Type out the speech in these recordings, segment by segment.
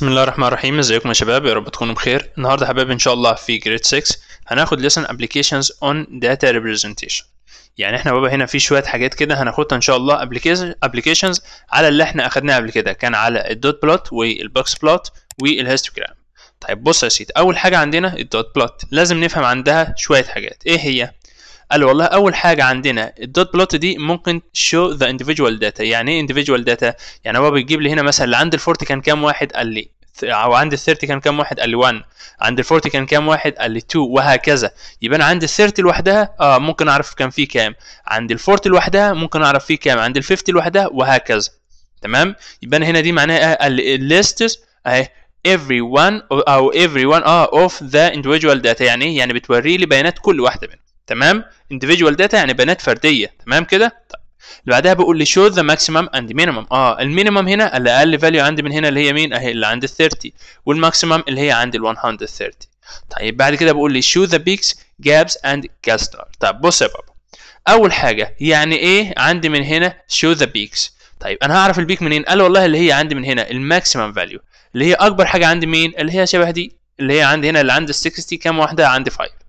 بسم الله الرحمن الرحيم ازيكم يا شباب يا رب تكونوا بخير النهارده حبايب ان شاء الله في جريد 6 هناخد lesson applications اون داتا ريبريزنتيشن يعني احنا بابا هنا في شويه حاجات كده هناخدها ان شاء الله applications على اللي احنا اخدناه قبل كده كان على الدوت بلوت والبوكس بلوت والهيستوجرام طيب بص يا سيدي اول حاجه عندنا الدوت بلوت لازم نفهم عندها شويه حاجات ايه هي قال والله اول حاجه عندنا الدوت بلوت دي ممكن شو ذا individual داتا يعني ايه individual داتا يعني هو بيجيب لي هنا مثلا اللي عند ال40 كان كام واحد قال لي او عند ال 30 كان كام واحد قال لي 1 عند ال 40 كان كام واحد قال لي 2 وهكذا يبقى انا عند ال 30 لوحدها اه ممكن اعرف كان فيه كام عند ال 40 لوحدها ممكن اعرف فيه كام عند ال 50 لوحدها وهكذا تمام يبقى انا هنا دي معناها إيه؟ الليست اهي every one او every one اه of the individual data يعني ايه يعني بتوري لي بيانات كل واحده منهم تمام individual data يعني بيانات فرديه تمام كده طيب اللي بعدها بقول لي show the maximum and minimum اه المينيمم هنا الاقل فاليو عندي من هنا اللي هي مين اهي اللي عند ال 30 والماكسيمم اللي هي عند ال 130 طيب بعد كده بقول لي show the peaks gaps and cluster طب بص يا بابا اول حاجه يعني ايه عندي من هنا show the peaks طيب انا هعرف البيك منين قال والله اللي هي عندي من هنا الماكسيمم فاليو اللي هي اكبر حاجه عندي مين اللي هي شبه دي اللي هي عندي هنا اللي عند ال 60 كام واحده عندي 5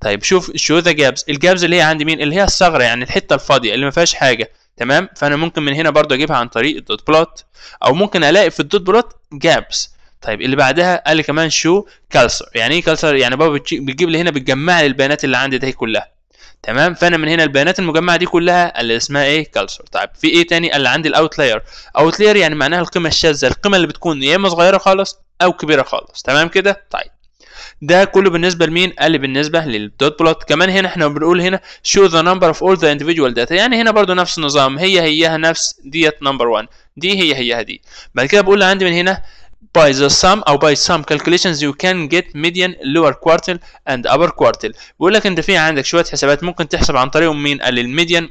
طيب شوف شو ذا جابز الجابز اللي هي عندي مين اللي هي الثغره يعني الحته الفاضيه اللي ما فيهاش حاجه تمام فانا ممكن من هنا برضو اجيبها عن طريق الدوت بلوت او ممكن الاقي في الدوت بلوت جابز طيب اللي بعدها قال لي كمان شو كالسر يعني ايه كالسر يعني بابا بتجيب لي هنا بتجمع لي البيانات اللي عندي دي كلها تمام فانا من هنا البيانات المجمعه دي كلها اللي اسمها ايه كالسر طيب في ايه تاني اللي عندي الاوتلاير اوتلاير يعني معناها القيمه الشاذه القيمه اللي بتكون يا اما صغيره خالص او كبيره خالص تمام كده طيب ده كله بالنسبه لمين قال لي بالنسبه للدوت بلوت كمان هنا احنا بنقول هنا شو ذا نمبر اوف اول ذا individual داتا يعني هنا برضو نفس النظام هي هيها نفس ديت نمبر 1 دي هي هيها دي بعد كده بقول عندي من هنا by the sum او by some calculations you can get median lower quartile and upper quartile بيقول لك انت في عندك شويه حسابات ممكن تحسب عن طريقهم مين قال الميديان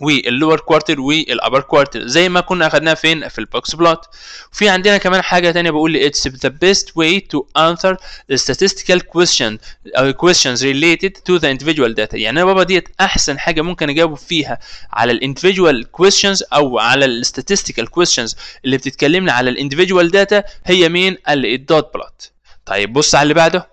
واللور كوارتر والابر كوارتر زي ما كنا اخدناها فين في البوكس بلوت في عندنا كمان حاجه تانية بقول لي اتس ذا بيست واي تو انسر statistical question او uh, questions related to the individual data يعني انا بابا ديت احسن حاجه ممكن اجاوب فيها على الاندفيدوال questions او على statistical questions اللي بتتكلمنا على الاندفيدوال داتا هي مين قال لي الدوت بلوت طيب بص على اللي بعده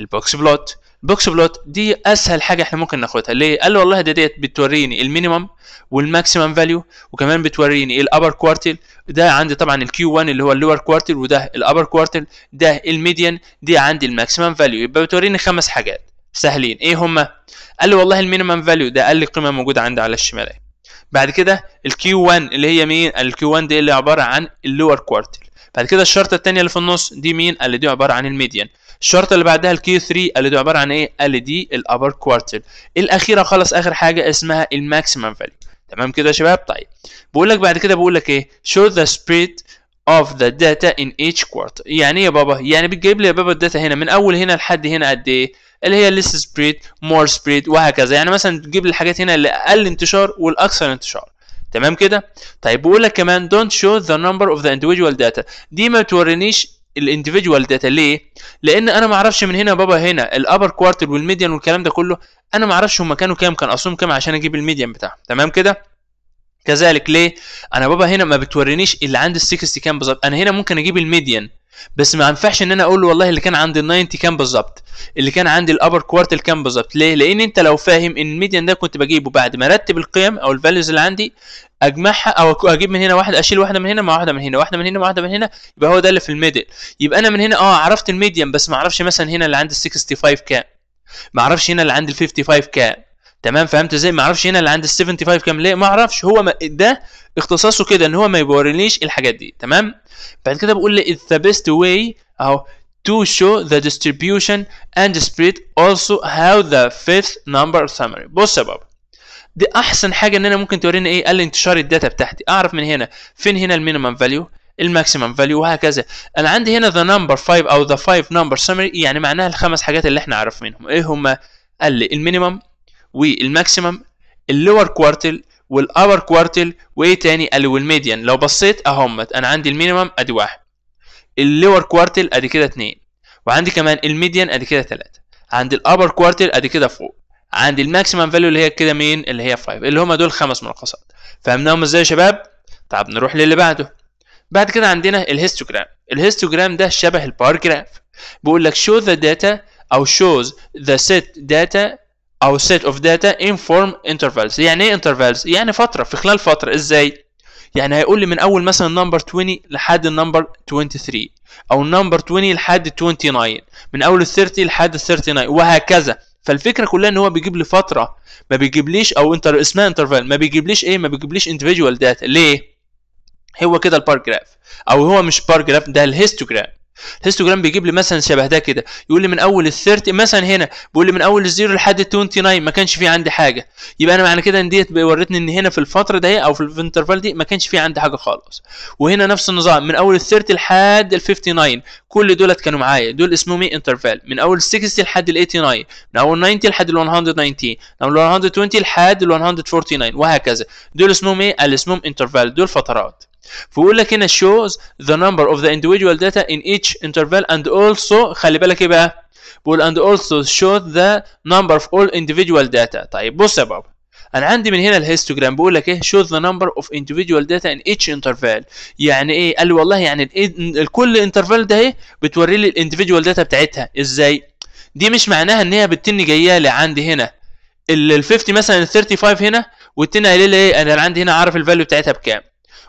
البوكس بلوت بوكس بلوت دي اسهل حاجه احنا ممكن ناخدها ليه قال لي والله ده ديت بتوريني المينيمم والماكسيمم فاليو وكمان بتوريني الابر كوارتل ده عندي طبعا الكيو 1 اللي هو اللور كوارتل وده الابر كوارتل ده الميديان دي عندي الماكسيمم فاليو يبقى بتوريني خمس حاجات سهلين ايه هما قال لي والله المينيمم فاليو ده اقل قيمه موجوده عندي على الشمال بعد كده الكيو 1 اللي هي مين الكيو 1 دي اللي عباره عن اللور كوارتل بعد كده الشرطه الثانيه اللي في النص دي مين اللي دي عباره عن الميديان الشرطه اللي بعدها الكيو 3 اللي دي عباره عن ايه قال دي الابر كوارتل الاخيره خالص اخر حاجه اسمها الماكسيمم فاليو تمام كده يا شباب طيب بقول لك بعد كده بقول لك ايه show the spread of the data in each quarter يعني ايه يا بابا يعني بتجيب لي يا بابا الداتا هنا من اول هنا لحد هنا قد ايه اللي هي less spread more spread وهكذا يعني مثلا تجيب لي الحاجات هنا اللي اقل انتشار والاكثر انتشار تمام كده طيب بقول لك كمان don't show the number of the individual data دي ما تورينيش الانديفيدوال داتا ليه لان انا ما اعرفش من هنا بابا هنا الابر كوارتر والميديان والكلام ده كله انا ما اعرفش هم كانوا كام كان اصلهم كام عشان اجيب الميديان بتاعهم تمام كده كذلك ليه انا بابا هنا ما بتورينيش اللي عند ال60 كام بالظبط انا هنا ممكن اجيب الميديان بس ما ينفعش ان انا اقول والله اللي كان عندي ال 90 كام بالظبط اللي كان عندي الابر كوارتل كام بالظبط ليه لان انت لو فاهم ان الميديان ده كنت بجيبه بعد ما ارتب القيم او الفاليوز اللي عندي اجمعها او اجيب من هنا واحده اشيل واحده من هنا مع واحده من هنا واحده من هنا مع واحده من هنا يبقى هو ده اللي في الميدل يبقى انا من هنا اه عرفت الميديان بس ما اعرفش مثلا هنا اللي عندي ال 65 كام ما اعرفش هنا اللي عندي ال 55 كام تمام فهمت ازاي ما اعرفش هنا اللي عند ال 75 كام ليه ما اعرفش هو ما ده اختصاصه كده ان هو ما يورينيش الحاجات دي تمام بعد كده بقول لي the best way اهو to show the distribution and spread also how the fifth number summary بص يا بابا دي احسن حاجه ان انا ممكن تورينا ايه قال لي انتشار الداتا بتاعتي اعرف من هنا فين هنا المينيمم فاليو الماكسيمم فاليو وهكذا انا عندي هنا ذا نمبر 5 او ذا 5 نمبر summary يعني معناها الخمس حاجات اللي احنا عارف منهم ايه هما قال لي المينيمم والماكسيمم اللور كوارتل والابر كوارتل وايه تاني قال والميديان لو بصيت اهمت انا عندي المينيمم ادي واحد اللور كوارتل ادي كده اتنين وعندي كمان الميديان ادي كده تلاته عندي الابر كوارتل ادي كده فوق عندي الماكسيمم فاليو اللي هي كده مين اللي هي 5 اللي هم دول خمس ملخصات فهمناهم ازاي يا شباب طب نروح للي بعده بعد كده عندنا الهيستوجرام الهيستوجرام ده شبه البار جراف بيقول لك شو ذا داتا او شوز ذا سيت داتا او set of data in form intervals يعني ايه intervals يعني فتره في خلال فتره ازاي يعني هيقول لي من اول مثلا number 20 لحد number 23 او number 20 لحد 29 من اول ال 30 لحد ال 39 وهكذا فالفكره كلها ان هو بيجيب لي فتره ما بيجيبليش او انتر اسمها interval ما بيجيبليش ايه ما بيجيبليش individual data ليه هو كده البار جراف او هو مش بار جراف ده الهيستوجرام الهيستوجرام بيجيب لي مثلا شبه ده كده يقول لي من اول ال 30 مثلا هنا بيقول لي من اول الزيرو لحد ال 29 ما كانش في عندي حاجه يبقى انا معنى كده ان ديت ورتني ان هنا في الفتره دي او في الانترفال دي ما كانش في عندي حاجه خالص وهنا نفس النظام من اول ال 30 لحد ال 59 كل دولت كانوا معايا دول اسمهم ايه انترفال من اول ال 60 لحد ال 89 من اول 90 لحد ال 119 من اول 120 لحد ال 149 وهكذا دول اسمهم ايه اللي اسمهم انترفال دول فترات فيقول لك هنا shows the number of the individual data in each interval and also خلي بالك ايه بقى بيقول and also shows the number of all individual data طيب بص يا بابا انا عندي من هنا الهيستوجرام بيقول لك ايه shows the number of individual data in each interval يعني ايه قال لي والله يعني إيه؟ الكل interval ده ايه بتوري لي الانديفيدوال داتا بتاعتها ازاي دي مش معناها ان هي بتني جايه لي عندي هنا ال 50 مثلا ال 35 هنا والتن قايل لي ايه انا عندي هنا عارف الفاليو بتاعتها بكام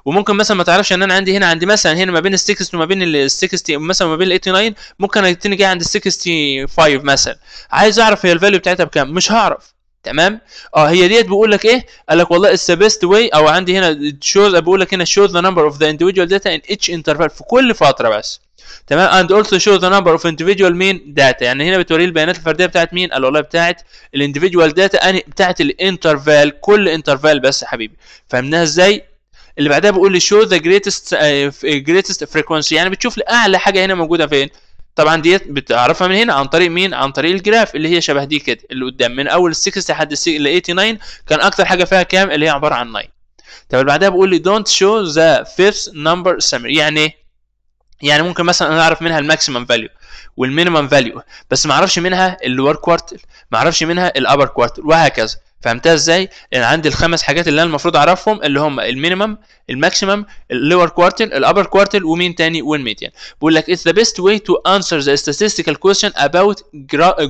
وممكن مثلا ما تعرفش ان انا عندي هنا عندي مثلا هنا ما بين ال 60 وما بين ال 60 مثلا ما بين ال 89 ممكن اديتني جاي عند ال 65 مثلا عايز اعرف هي الفاليو بتاعتها بكام مش هعرف تمام اه هي ديت بيقول لك ايه قال لك والله ذا بيست واي او عندي هنا شوز بيقول لك هنا شو ذا نمبر اوف ذا individual داتا ان اتش انترفال في كل فتره بس تمام اند اولسو شو ذا نمبر اوف individual مين داتا يعني هنا بتوري البيانات الفرديه بتاعت مين قال والله بتاعت الانديفيدوال داتا اني بتاعت الانترفال كل انترفال بس يا حبيبي فهمناها ازاي اللي بعدها بيقول لي شو ذا جريتست جريتست فريكونسي يعني بتشوف لي اعلى حاجه هنا موجوده فين طبعا ديت بتعرفها من هنا عن طريق مين عن طريق الجراف اللي هي شبه دي كده اللي قدام من اول ال 6 لحد ال 89 كان اكتر حاجه فيها كام اللي هي عباره عن 9 طب اللي بعدها بيقول لي دونت شو ذا فيفث نمبر سمري يعني يعني ممكن مثلا انا اعرف منها الماكسيمم فاليو والمينيمم فاليو بس ما اعرفش منها اللور كوارتل ما اعرفش منها الابر كوارتل وهكذا فهمتها ازاي انا عندي الخمس حاجات اللي انا المفروض اعرفهم اللي هم المينيمم الماكسيمم اللور كوارتيل الابر كوارتيل ومين تاني والميديان بيقول لك it's the best way to answer the statistical question about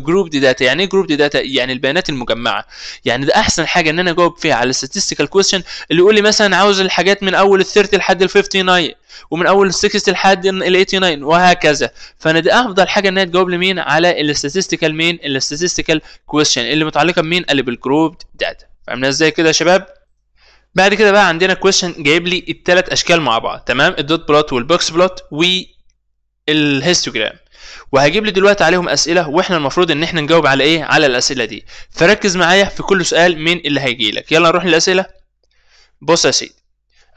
grouped data يعني ايه grouped data يعني البيانات المجمعه يعني ده احسن حاجه ان انا اجاوب فيها على statistical question اللي يقول لي مثلا عاوز الحاجات من اول ال 30 لحد ال 59 ومن اول ال 60 لحد ال 89 وهكذا فانا دي افضل حاجه ان هي تجاوب لي مين على الاستاتستيكال مين الاستاتستيكال كويشن اللي متعلقه بمين اللي بالجروب داتا فهمنا ازاي كده يا شباب بعد كده بقى عندنا كويشن جايب لي الثلاث اشكال مع بعض تمام الدوت بلوت والبوكس بلوت والهيستوجرام وهجيب لي دلوقتي عليهم اسئله واحنا المفروض ان احنا نجاوب على ايه على الاسئله دي فركز معايا في كل سؤال مين اللي هيجي لك يلا نروح للاسئله بص يا سيدي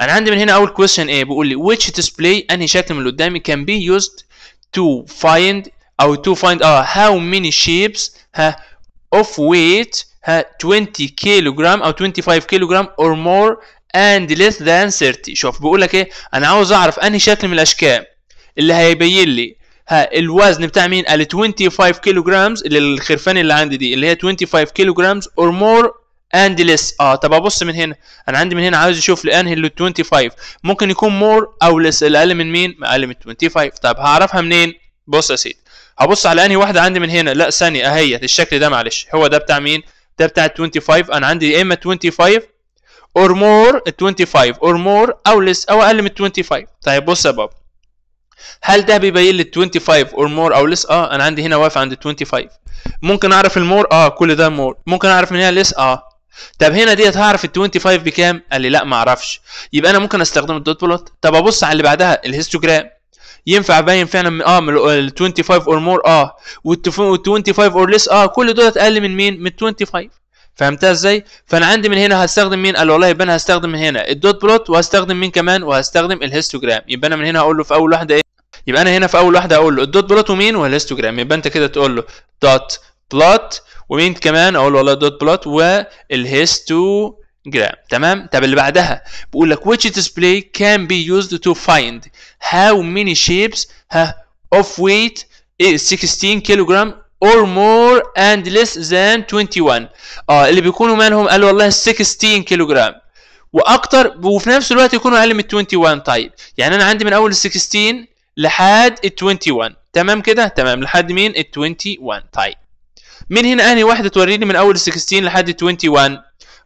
انا عندي من هنا اول كويستشن ايه بيقول لي which display انهي شكل من اللي قدامي can be used to find او to find اه how many shapes ها of weight ها 20 كيلوغرام او 25 كيلوغرام or more and less than 30 شوف بيقول لك ايه انا عاوز اعرف انهي شكل من الاشكال اللي هيبين لي ها الوزن بتاع مين ال 25 كيلو اللي الخرفان اللي عندي دي اللي هي 25 كيلو or more اند ليس اه طب ابص من هنا انا عندي من هنا عاوز اشوف لانهي اللي 25 ممكن يكون مور او ليس الاقل من مين اقل من 25 طب هعرفها منين بص يا سيدي هبص على انهي واحده عندي من هنا لا ثانيه اهي الشكل ده معلش هو ده بتاع مين ده بتاع 25 انا عندي يا اما 25 اور مور 25 اور مور او ليس او اقل من 25 طيب بص يا بابا هل ده بيبين لي 25 اور مور او ليس اه انا عندي هنا واقف عند 25 ممكن اعرف المور اه كل ده مور ممكن اعرف من هنا ليس اه طب هنا ديت هعرف ال 25 بكام قال لي لا ما اعرفش يبقى انا ممكن استخدم الدوت بلوت طب ابص على اللي بعدها الهيستوجرام ينفع باين فعلا اه من ال 25 اور مور اه وال 25 اور ليس اه كل دولت اقل من مين من 25 فهمتها ازاي فانا عندي من هنا هستخدم مين قال والله يبقى انا هستخدم من هنا الدوت بلوت وهستخدم مين كمان وهستخدم الهيستوجرام يبقى انا من هنا هقول له في اول واحده ايه يبقى انا هنا في اول واحده هقول له الدوت بلوت ومين والهيستوجرام يبقى انت كده تقول له دوت بلوت ومين كمان اقول والله دوت بلوت والهيستو جرام تمام طب اللي بعدها بيقول لك which display can be used to find how many shapes of weight 16 كيلوغرام or more and less than 21 اه اللي بيكونوا مالهم قالوا والله 16 كيلوغرام واكتر وفي نفس الوقت يكونوا اقل من 21 طيب يعني انا عندي من اول ال 16 لحد ال 21 تمام كده تمام لحد مين ال 21 طيب من هنا انهي واحده توريني من اول 16 لحد 21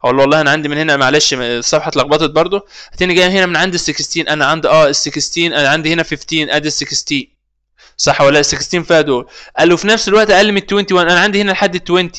اقول له والله انا عندي من هنا معلش الصفحه اتلخبطت برضه هتلاقيني جاي هنا من عند ال 16 انا عند اه ال 16 انا عندي هنا 15 ادي ال 16 صح ولا 16 فيها دول قال له في نفس الوقت اقل من 21 انا عندي هنا لحد 20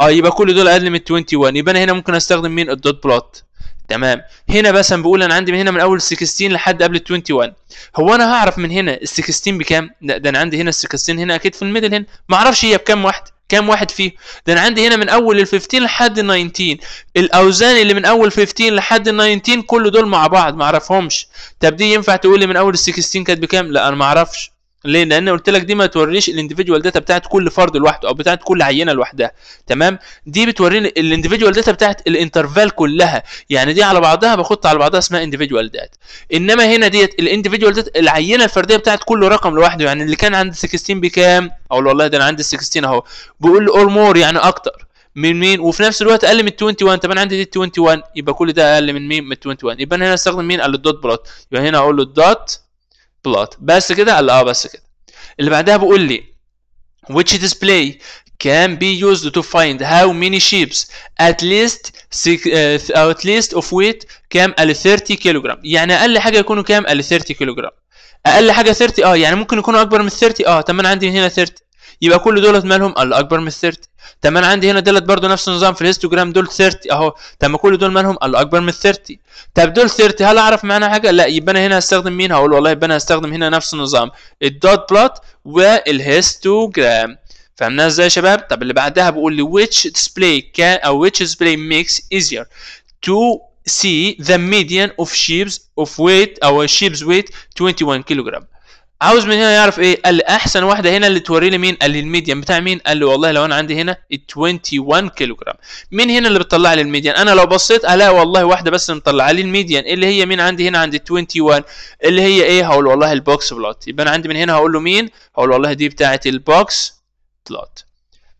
اه يبقى كل دول اقل من 21 يبقى انا هنا ممكن استخدم مين الدوت بلوت تمام هنا مثلا بقول انا عندي من هنا من اول 16 لحد قبل 21 هو انا هعرف من هنا ال 16 بكام لا ده انا عندي هنا ال 16 هنا اكيد في الميدل هنا ما اعرفش هي بكام واحده كام واحد فيه ده انا عندي هنا من اول ال 15 لحد ال 19 الاوزان اللي من اول 15 لحد ال 19 كل دول مع بعض ما اعرفهمش طب دي ينفع تقولي من اول ال 16 كانت بكام لا انا ما اعرفش ليه؟ لان قلت لك دي ما توريش الانديفيدوال داتا بتاعت كل فرد لوحده او بتاعت كل عينه لوحدها تمام دي بتوريني الانديفيدوال داتا بتاعت الانترفال كلها يعني دي على بعضها بخط على بعضها اسمها انديفيدوال داتا انما هنا ديت الانديفيدوال داتا العينه الفرديه بتاعت كل رقم لوحده يعني اللي كان عند 16 بكام اقول والله ده انا عندي 16 اهو بيقول لي اور مور يعني اكتر من مين وفي نفس الوقت اقل من 21 طب انا عندي دي 21 يبقى كل ده اقل من مين من 21 يبقى انا هنا استخدم مين الدوت بلوت يبقى هنا اقول له الدوت بلوت بس كده قال اه بس كده اللي بعدها بيقول لي which display can be used to find how many ships at least uh, at least of weight كام ال 30 كيلوغرام يعني اقل حاجه يكونوا كام ال 30 كيلوغرام اقل حاجه 30 اه يعني ممكن يكونوا اكبر من 30 اه طب انا عندي هنا 30 يبقى كل دول مالهم الا اكبر من 30 طب انا عندي هنا دلت برضو نفس النظام في الهيستوجرام دول 30 اهو طب ما كل دول مالهم قالوا اكبر من 30 طب دول 30 هل اعرف معناها حاجه لا يبقى انا هنا هستخدم مين هقول والله يبقى انا هستخدم هنا نفس النظام الدوت بلوت والهيستوجرام فهمناها ازاي يا شباب طب اللي بعدها بيقول لي which display can او which display makes easier to see the median of sheep's of weight او sheep's weight 21 كيلوغرام عاوز من هنا يعرف ايه قال لي احسن واحده هنا اللي توري لي مين قال لي الميديان بتاع مين قال لي والله لو انا عندي هنا 21 كيلو جرام مين هنا اللي بتطلع لي الميديان انا لو بصيت الاقي والله واحده بس مطلعه لي الميديان اللي هي مين عندي هنا عندي 21 اللي هي ايه هقول والله البوكس بلوت يبقى انا عندي من هنا هقول له مين هقول والله دي بتاعه البوكس بلوت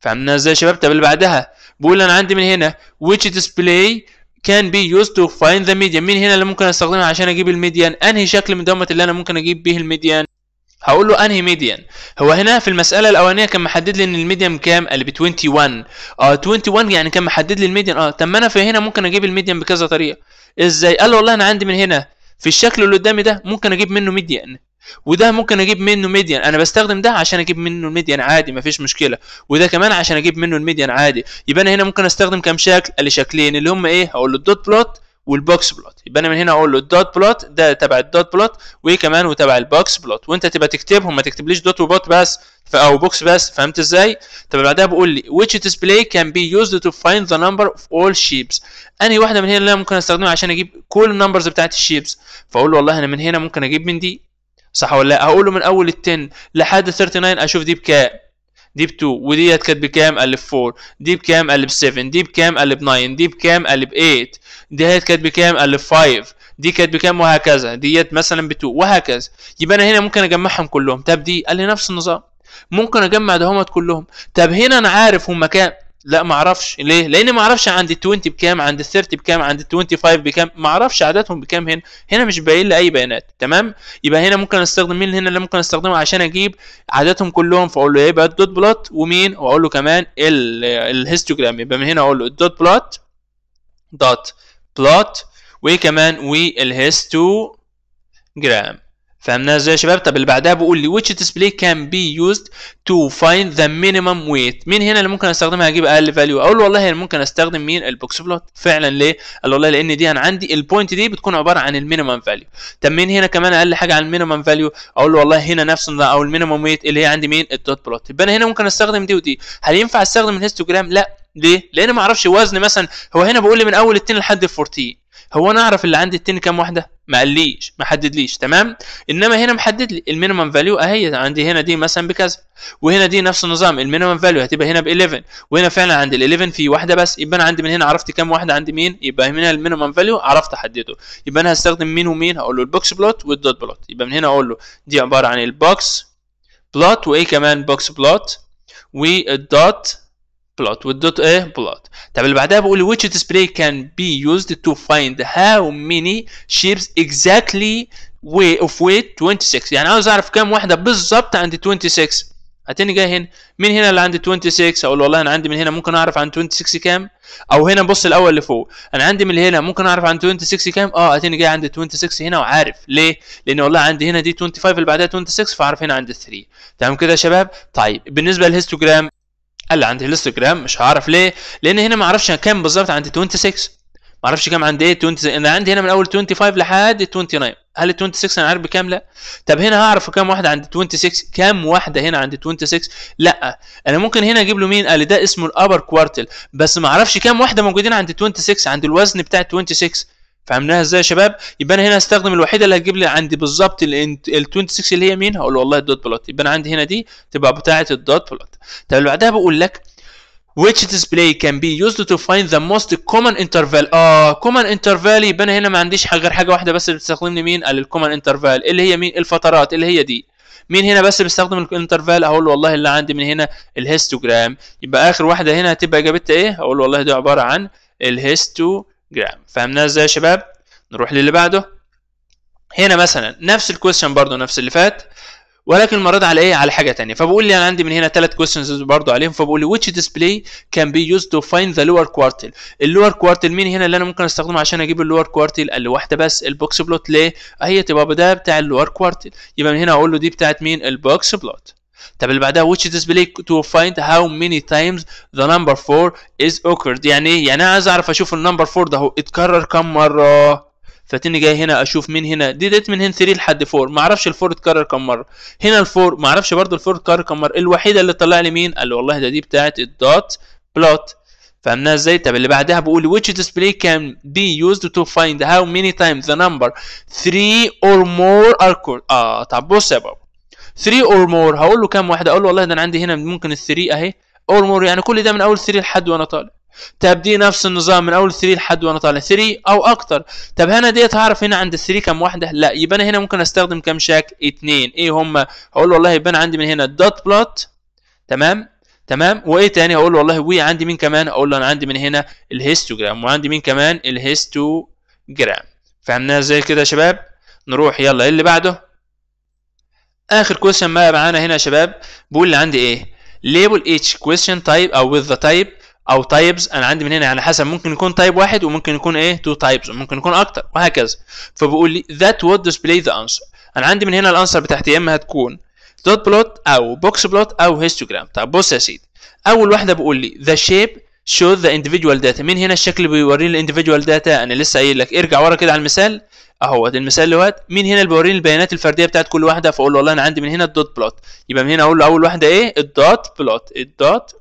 فهمنا ازاي يا شباب طب اللي بعدها بقول انا عندي من هنا which display كان بي يوز تو فايند ذا ميديان مين هنا اللي ممكن استخدمها عشان اجيب الميديان انهي شكل من دوت اللي انا ممكن اجيب بيه الميديان هقول له انهي ميديان هو هنا في المساله الاولانيه كان محدد لي ان الميديان كام قال ب 21 اه 21 يعني كان محدد لي الميديان اه طب ما انا في هنا ممكن اجيب الميديان بكذا طريقه ازاي قال والله انا عندي من هنا في الشكل اللي قدامي ده ممكن اجيب منه ميديان وده ممكن اجيب منه ميديان انا بستخدم ده عشان اجيب منه الميديان عادي مفيش مشكله وده كمان عشان اجيب منه الميديان عادي يبقى انا هنا ممكن استخدم كام شكل قال لي شكلين اللي هم ايه هقول له الدوت بلوت والبوكس بلوت يبقى انا من هنا اقول له الدوت بلوت ده تبع الدوت بلوت وكمان وتبع البوكس بلوت وانت تبقى تكتبهم ما تكتبليش دوت وبوت بس او بوكس بس فهمت ازاي؟ طب بعدها بقول لي which display can be used to find the number of all sheeps انهي واحده من هنا اللي انا ممكن استخدمها عشان اجيب كل النمبرز بتاعت الشيبس فاقول له والله انا من هنا ممكن اجيب من دي صح ولا لا؟ اقول له من اول ال 10 لحد 39 اشوف دي بكام دي ب 2 وديت كانت بكام؟ قال ب 4 دي بكام؟ قال ب 7 دي بكام؟ قال ب 9 دي بكام؟ قال ب 8 ديت كانت بكام؟ قال ب 5 دي كانت بكام وهكذا ديت مثلا ب 2 وهكذا يبقى انا هنا ممكن اجمعهم كلهم طب دي قال لي نفس النظام ممكن اجمع دهمت كلهم طب هنا انا عارف هما كام لا ما اعرفش ليه لان ما اعرفش عند ال 20 بكام عند ال 30 بكام عند ال 25 بكام ما اعرفش عددهم بكام هنا هنا مش باين لي اي بيانات تمام يبقى هنا ممكن استخدم مين هنا اللي ممكن استخدمه عشان اجيب عددهم كلهم فاقول له يبقى إيه دوت بلوت ومين واقول له كمان الهيستوجرام يبقى من هنا اقول له الدوت بلوت دوت بلوت وكمان والهيستوجرام فهمنا ازاي يا شباب طب اللي بعدها بيقول لي which display can be used to find the minimum weight مين هنا اللي ممكن استخدمها اجيب اقل فاليو اقول والله انا ممكن استخدم مين البوكس بلوت فعلا ليه قال والله لان دي انا عندي البوينت دي بتكون عباره عن المينيمم فاليو طب مين هنا كمان اقل حاجه عن المينيمم فاليو اقول له والله هنا نفس او المينيمم ويت اللي هي عندي مين الدوت بلوت يبقى انا هنا ممكن استخدم دي ودي هل ينفع استخدم الهيستوجرام لا ليه لان ما اعرفش وزن مثلا هو هنا بيقول لي من اول التين لحد ال 14 هو انا اعرف اللي عندي التين كام واحده ما قاليش ما حددليش تمام انما هنا محدد لي المينيمم فاليو اهي عندي هنا دي مثلا بكذا وهنا دي نفس النظام المينيمم فاليو هتبقى هنا ب 11 وهنا فعلا عند ال 11 في واحده بس يبقى انا عندي من هنا عرفت كام واحده عند مين يبقى هنا المينيمم فاليو عرفت احدده يبقى انا هستخدم مين ومين هقول له البوكس بلوت والدوت بلوت يبقى من هنا اقول له دي عباره عن البوكس بلوت وايه كمان بوكس بلوت والدوت بلوت والدوت ايه بلوت طب اللي بعدها بقول which display كان بي يوزد تو فايند هاو ميني شيبس اكزاكتلي وي اوف ويت 26 يعني عاوز اعرف كم واحده بالظبط عند 26 هتاني جاي هنا مين هنا اللي عند 26 اقول والله انا عندي من هنا ممكن اعرف عن 26 كام او هنا بص الاول اللي فوق انا عندي من هنا ممكن اعرف عن 26 كام اه هتاني جاي عند 26 هنا وعارف ليه لان والله عندي هنا دي 25 اللي بعدها 26 فاعرف هنا عندي 3 تمام كده يا شباب طيب بالنسبه للهيستوجرام قال عندي هيستوجرام مش هعرف ليه لان هنا ما اعرفش كام بالظبط عند 26 ما اعرفش كام عند ايه 20 انا عندي هنا من اول 25 لحد 29 هل 26 انا عارف بكام لا طب هنا هعرف كام واحده عند 26 كام واحده هنا عند 26 لا انا ممكن هنا اجيب له مين قال ده اسمه الابر كوارتل بس ما اعرفش كام واحده موجودين عند 26 عند الوزن بتاع 26 فهمناها ازاي يا شباب يبقى انا هنا هستخدم الوحيده اللي هتجيب لي عندي بالظبط ال 26 اللي هي مين هقول له والله الدوت بلوت يبقى انا عندي هنا دي تبقى بتاعه الدوت بلوت طب اللي بعدها بقول لك which display can be used to find the most common interval اه common interval يبقى انا هنا ما عنديش حاجه غير حاجه واحده بس اللي بتستخدمني مين قال الكومن interval اللي هي مين الفترات اللي هي دي مين هنا بس بيستخدم الانترفال اقول له والله اللي عندي من هنا الهيستوجرام يبقى اخر واحده هنا هتبقى اجابتها ايه اقول له والله دي عباره عن الهيستو جرام فهمناه ازاي يا شباب نروح للي بعده هنا مثلا نفس الكويستشن برضه نفس اللي فات ولكن المره على ايه على حاجه ثانيه فبقول لي انا عندي من هنا ثلاث كويستشنز برضه عليهم فبقول لي which display can be used to find the lower quartile اللور quartile مين هنا اللي انا ممكن استخدمه عشان اجيب اللور quartile قال لي واحده بس البوكس بلوت ليه اهي تبقى ده بتاع اللور quartile يبقى من هنا اقول له دي بتاعت مين البوكس بلوت طب اللي بعدها which display to find how many times the number 4 is occurred يعني ايه يعني انا عايز اعرف اشوف النمبر 4 ده اهو اتكرر كم مره فتاني جاي هنا اشوف مين هنا دي ديت من هنا 3 لحد 4 ما اعرفش ال4 اتكرر كم مره هنا ال4 ما اعرفش برضه ال4 اتكرر كم مره الوحيده اللي طلع لي مين قال لي والله ده دي بتاعه الدوت بلوت فهمناها ازاي طب اللي بعدها بيقول which display can be used to find how many times the number 3 or more are called اه طب بص يا بابا 3 اور مور هقول له كام واحده اقول له والله ده انا عندي هنا ممكن ال 3 اهي اور مور يعني كل ده من اول 3 لحد وانا طالع طب دي نفس النظام من اول 3 لحد وانا طالع 3 او اكتر طب هنا ديت هعرف هنا عند ال 3 كام واحده لا يبقى انا هنا ممكن استخدم كام شاك 2 ايه هما هقول له والله يبقى انا عندي من هنا دوت بلوت تمام تمام وايه تاني هقول له والله وي عندي مين كمان اقول له انا عندي من هنا الهيستوجرام وعندي مين كمان الهيستوجرام فهمناها زي كده يا شباب نروح يلا إيه اللي بعده اخر كويستشن بقى معانا هنا يا شباب بيقول لي عندي ايه ليبل ايتش كويستشن تايب او وذ ذا تايب او تايبز انا عندي من هنا على يعني حسب ممكن يكون تايب واحد وممكن يكون ايه تو تايبز وممكن يكون اكتر وهكذا فبيقول لي ذات وود ديسبلاي ذا انسر انا عندي من هنا الانسر بتاعتي يا اما هتكون دوت بلوت او بوكس بلوت او هيستوجرام طب بص يا سيدي اول واحده بيقول لي ذا شيب show the individual data من هنا الشكل بيوريني الانديفيدوال داتا انا لسه قايل لك ارجع ورا كده على المثال اهوت المثال اللي هوت مين هنا اللي بيوريني البيانات الفرديه بتاعت كل واحده فاقول له والله انا عندي من هنا الدوت بلوت يبقى من هنا اقول له اول واحده ايه الدوت بلوت الدوت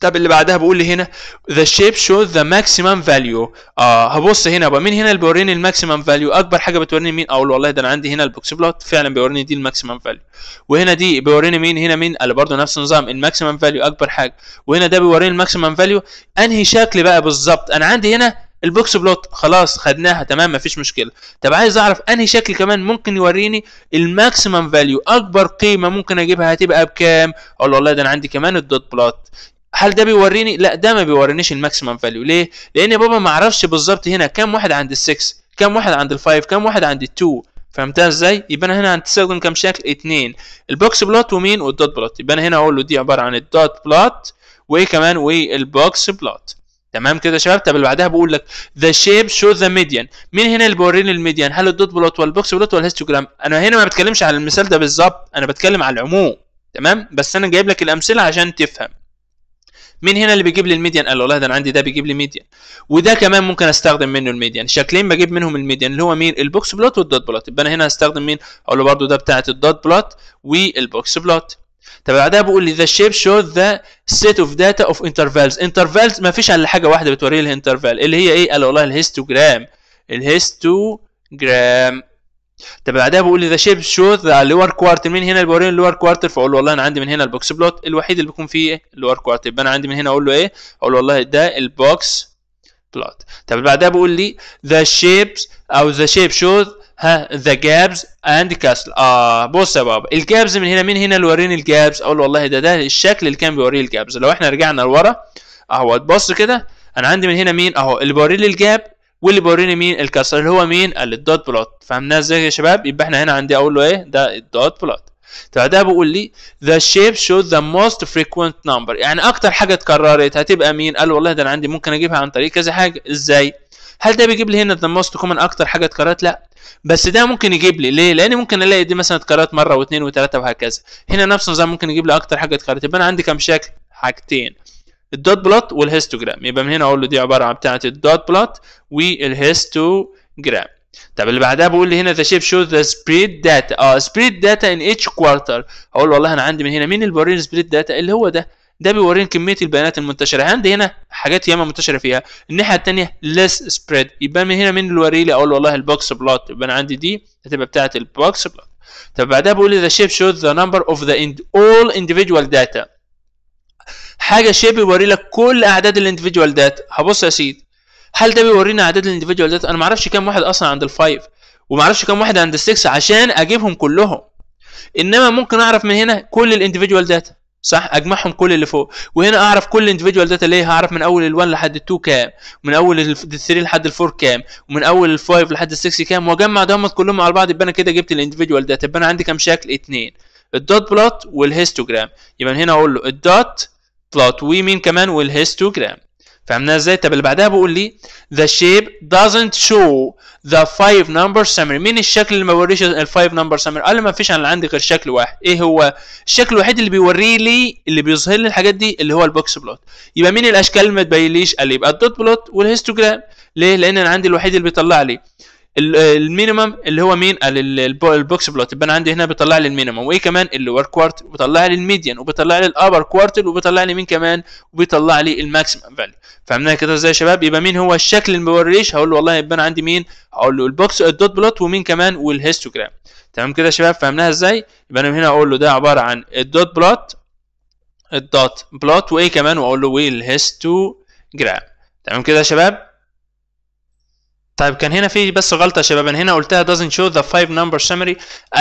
طب اللي بعدها بيقول لي هنا the shape shows the maximum value اه هبص هنا بقى مين هنا اللي بيوريني الماكسيمم فاليو اكبر حاجه بتوريني مين اقول والله ده انا عندي هنا البوكس بلوت فعلا بيوريني دي الماكسيمم فاليو وهنا دي بيوريني مين هنا مين اللي برضه نفس النظام الماكسيمم فاليو اكبر حاجه وهنا ده بيوريني الماكسيمم فاليو انهي شكل بقى بالظبط انا عندي هنا البوكس بلوت خلاص خدناها تمام مفيش مشكله طب عايز اعرف انهي شكل كمان ممكن يوريني الماكسيمم فاليو اكبر قيمه ممكن اجيبها هتبقى بكام اقول والله ده انا عندي كمان الدوت بلوت هل ده بيوريني لا ده ما بيورينيش الماكسيمم فاليو ليه لان بابا ما اعرفش بالظبط هنا كام واحد عند ال6 كام واحد عند ال5 كام واحد عند ال2 فهمتها ازاي يبقى انا هنا هنستخدم كام شكل اتنين البوكس بلوت ومين والدوت بلوت يبقى انا هنا اقول له دي عباره عن الدوت بلوت وكمان والبوكس بلوت تمام كده يا شباب طب اللي بعدها بقول لك ذا شيب شو ذا ميديان مين هنا اللي بيوريني الميديان هل الدوت بلوت والبوكس بلوت ولا انا هنا ما بتكلمش على المثال ده بالظبط انا بتكلم على العموم تمام بس انا جايب لك الامثله عشان تفهم مين هنا اللي بيجيب لي الميديان قال له والله ده انا عندي ده بيجيب لي ميديان وده كمان ممكن استخدم منه الميديان شكلين بجيب منهم الميديان اللي هو مين البوكس بلوت والدوت بلوت يبقى انا هنا هستخدم مين اقول له برده ده بتاعه الدوت بلوت والبوكس بلوت طب بعدها بقول لي ذا شيب شو ذا سيت اوف داتا اوف انترفالز انترفالز ما فيش الا حاجه واحده بتوري لي الانترفال اللي هي ايه قال له والله الهيستوجرام الهيستوجرام طب بعدها بقول ذا شيب شوز اللور كوارتر من هنا بوريني اللور كوارتر فاقول له والله انا عندي من هنا البوكس بلوت الوحيد اللي بيكون فيه اللور كوارتر يبقى انا عندي من هنا اقول له ايه اقول له والله ده البوكس بلوت طب بعدها بقول لي ذا شيبس او ذا شيب شوز ها ذا جابز اند كاسل اه بص يا بابا الجابز من هنا من هنا اللي وريني الجابز اقول له والله ده ده الشكل اللي كان بيوريه الجابز لو احنا رجعنا لورا اهو بص كده انا عندي من هنا مين اهو اللي بوريلي الجاب واللي بيوريني مين الكسر اللي هو مين قال الدوت بلوت فهمناها ازاي يا شباب يبقى احنا هنا عندي اقول له ايه ده الدوت بلوت بعدها بيقول لي the shape shows the most frequent number يعني اكتر حاجه اتكررت هتبقى مين قال والله ده انا عندي ممكن اجيبها عن طريق كذا حاجه ازاي هل ده بيجيب لي هنا the most common اكتر حاجه اتكررت لا بس ده ممكن يجيب لي ليه لان ممكن الاقي دي مثلا اتكررت مره واثنين وثلاثه وهكذا هنا نفس النظام ممكن يجيب لي اكتر حاجه اتكررت يبقى انا عندي كام شكل حاجتين الدوت بلوت والهيستوجرام يبقى من هنا اقول له دي عباره عن بتاعه الدوت بلوت والهيستوجرام طب اللي بعدها بيقول لي هنا ذا شيب شو ذا سبريد داتا اه سبريد داتا ان اتش كوارتر اقول له والله انا عندي من هنا مين اللي بيوريني سبريد داتا اللي هو ده ده بيوريني كميه البيانات المنتشره عندي هنا حاجات ياما منتشره فيها الناحيه الثانيه ليس سبريد يبقى من هنا مين اللي وري لي اقول والله البوكس بلوت يبقى انا عندي دي هتبقى بتاعه البوكس بلوت طب بعدها بيقول لي ذا شيب شو ذا نمبر اوف ذا اند اول individual داتا حاجه شيء بيوري لك كل اعداد الانديفيدوال داتا هبص يا سيدي هل ده بيورينا اعداد الانديفيدوال داتا انا ما اعرفش كام واحد اصلا عند الفايف وما اعرفش كام واحد عند السكس عشان اجيبهم كلهم انما ممكن اعرف من هنا كل الانديفيدوال داتا صح اجمعهم كل اللي فوق وهنا اعرف كل الانديفيدوال داتا ليه هعرف من اول ال1 لحد ال2 كام من اول ال3 لحد ال4 كام ومن اول ال5 لحد ال6 كام واجمع دهم كلهم على بعض يبقى انا كده جبت الانديفيدوال داتا يبقى انا عندي كام شكل اثنين الدوت بلوت والهيستوجرام يبقى هنا اقول له الدوت plot ومين كمان والهيستوجرام فهمناها ازاي طب اللي بعدها بيقول لي the shape doesn't show the five number summary مين الشكل اللي ما بيوريش ال الفايف نمبر summary قال لي ما فيش انا عندي غير شكل واحد ايه هو الشكل الوحيد اللي بيوري لي اللي بيظهر لي الحاجات دي اللي هو البوكس بلوت يبقى مين الاشكال اللي ما تبينليش قال لي يبقى الدوت بلوت والهيستوجرام ليه لان انا عندي الوحيد اللي بيطلع لي المينيمم اللي هو مين البوكس بلوت يبقى انا عندي هنا بيطلع لي المينيمم وايه كمان اللور كوارتر بيطلع لي الميديان وبيطلع لي الابر كوارتر وبيطلع لي مين كمان وبيطلع لي الماكسيمم فاليو فهمناها كده ازاي يا شباب يبقى مين هو الشكل اللي ما بوريش هقول له والله يبقى انا عندي مين هقول له البوكس الدوت بلوت ومين كمان والهيستوجرام تمام كده يا شباب فهمناها ازاي يبقى انا هنا اقول له ده عباره عن الدوت بلوت الدوت بلوت وايه كمان واقول له والهيستوجرام تمام كده يا شباب طيب كان هنا في بس غلطه يا شباب انا هنا قلتها doesn't show the five number summary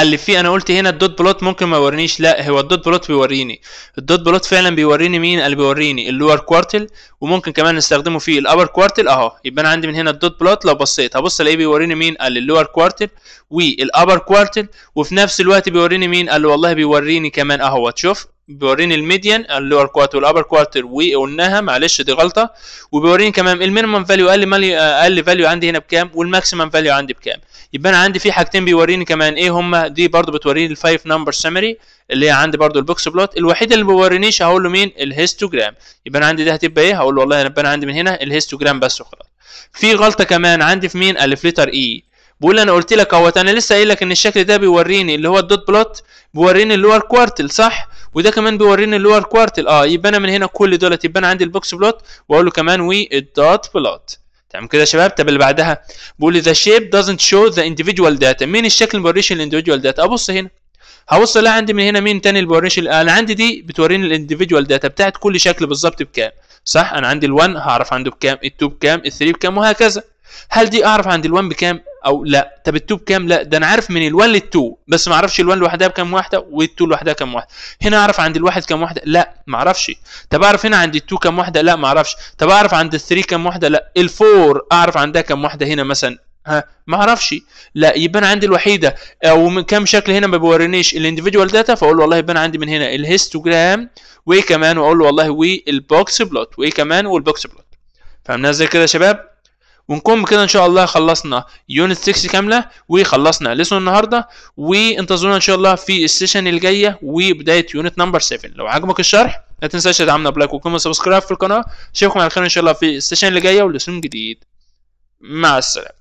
لي في انا قلت هنا الدوت بلوت ممكن ما يورينيش لا هو الدوت بلوت بيوريني الدوت بلوت فعلا بيوريني مين اللي بيوريني اللور كوارتل وممكن كمان نستخدمه في الابر كوارتل اهو يبقى انا عندي من هنا الدوت بلوت لو بصيت هبص الاقيه بيوريني مين اللي اللور كوارتل والابر كوارتل وفي نفس الوقت بيوريني مين اللي والله بيوريني كمان اهو شوف بيوريني الميديان اللور كوارتر والابر كوارتر وقلناها معلش دي غلطه وبيوريني كمان المينيمم فاليو اقل مالي اقل فاليو عندي هنا بكام والماكسيمم فاليو عندي بكام يبقى انا عندي في حاجتين بيوريني كمان ايه هما دي برضو بتوريني الفايف نمبر سمري اللي هي عندي برضو البوكس بلوت الوحيد اللي ما بيورينيش هقول له مين الهيستوجرام يبقى انا عندي ده هتبقى ايه هقول له والله يبقى انا عندي من هنا الهيستوجرام بس وخلاص في غلطه كمان عندي في مين الف لتر اي e. بقول انا قلت لك اهوت انا لسه قايل لك ان الشكل ده بيوريني اللي هو الدوت بلوت بيوريني اللور كوارتل صح وده كمان بيوريني اللور كوارتل اه يبقى انا من هنا كل دولت يبقى انا عندي البوكس بلوت واقول له كمان وي والدوت بلوت تمام كده يا شباب طب اللي بعدها بيقول لي ذا شيب دازنت شو ذا individual داتا مين الشكل اللي بيوريش الانديفيدوال داتا ابص هنا هبص الاقي عندي من هنا مين تاني اللي بيوريش آه، انا عندي دي بتوريني الانديفيدوال داتا بتاعت كل شكل بالظبط بكام صح انا عندي ال1 هعرف عنده بكام ال2 بكام ال3 بكام وهكذا هل دي اعرف عند ال1 بكام او لا طب ال2 بكام لا ده انا عارف من ال1 لل2 بس ما اعرفش ال1 لوحدها بكام واحده وال2 لوحدها كام واحده هنا اعرف عند الواحد كام واحده لا ما اعرفش طب اعرف هنا عند ال2 كام واحده لا ما اعرفش طب اعرف عند ال3 كام واحده لا ال4 اعرف عندها كام واحده هنا مثلا ها ما اعرفش لا يبقى انا عندي الوحيده او من كام شكل هنا ما بيورينيش الانديفيدوال داتا فاقول له والله يبقى انا عندي من هنا الهيستوجرام كمان واقول له والله والبوكس بلوت وايه كمان والبوكس بلوت فهمناها ازاي كده يا شباب ونكون كده ان شاء الله خلصنا يونت 6 كامله وخلصنا لسون النهارده وانتظرونا ان شاء الله في السيشن الجايه وبدايه يونت نمبر 7 لو عجبك الشرح لا تنساش تدعمنا بلايك وكومنت وسبسكرايب في القناه اشوفكم على خير ان شاء الله في السيشن اللي جايه ولسون جديد مع السلامه